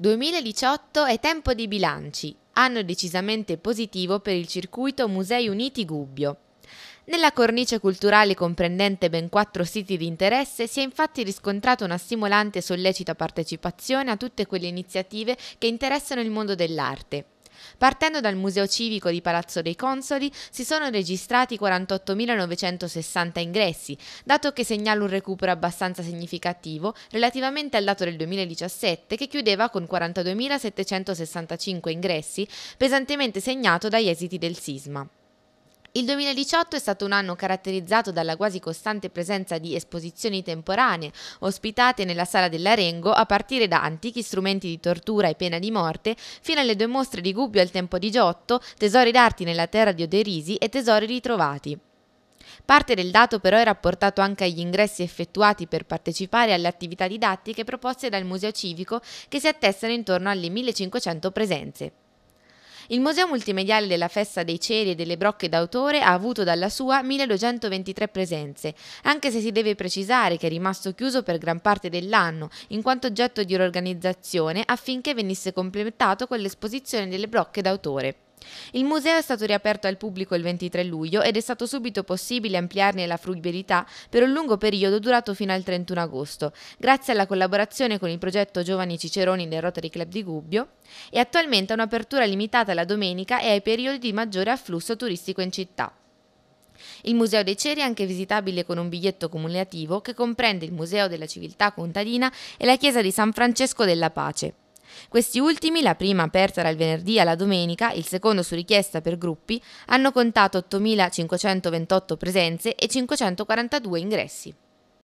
2018 è tempo di bilanci, anno decisamente positivo per il circuito Musei Uniti Gubbio. Nella cornice culturale comprendente ben quattro siti di interesse si è infatti riscontrata una stimolante e sollecita partecipazione a tutte quelle iniziative che interessano il mondo dell'arte. Partendo dal Museo Civico di Palazzo dei Consoli si sono registrati 48.960 ingressi, dato che segnala un recupero abbastanza significativo relativamente al dato del 2017 che chiudeva con 42.765 ingressi, pesantemente segnato dagli esiti del sisma. Il 2018 è stato un anno caratterizzato dalla quasi costante presenza di esposizioni temporanee, ospitate nella sala dell'Arengo a partire da antichi strumenti di tortura e pena di morte, fino alle due mostre di Gubbio al tempo di Giotto, tesori d'arti nella terra di Oderisi e tesori ritrovati. Parte del dato però è rapportato anche agli ingressi effettuati per partecipare alle attività didattiche proposte dal Museo Civico che si attestano intorno alle 1500 presenze. Il Museo Multimediale della Festa dei Ceri e delle Brocche d'autore ha avuto dalla sua 1223 presenze, anche se si deve precisare che è rimasto chiuso per gran parte dell'anno, in quanto oggetto di riorganizzazione affinché venisse completato con l'esposizione delle brocche d'autore. Il museo è stato riaperto al pubblico il 23 luglio ed è stato subito possibile ampliarne la fruibilità per un lungo periodo durato fino al 31 agosto, grazie alla collaborazione con il progetto Giovani Ciceroni del Rotary Club di Gubbio, e attualmente ha un'apertura limitata alla domenica e ai periodi di maggiore afflusso turistico in città. Il Museo dei Ceri è anche visitabile con un biglietto comunicativo che comprende il Museo della Civiltà Contadina e la Chiesa di San Francesco della Pace. Questi ultimi, la prima aperta dal venerdì alla domenica, il secondo su richiesta per gruppi, hanno contato 8.528 presenze e 542 ingressi.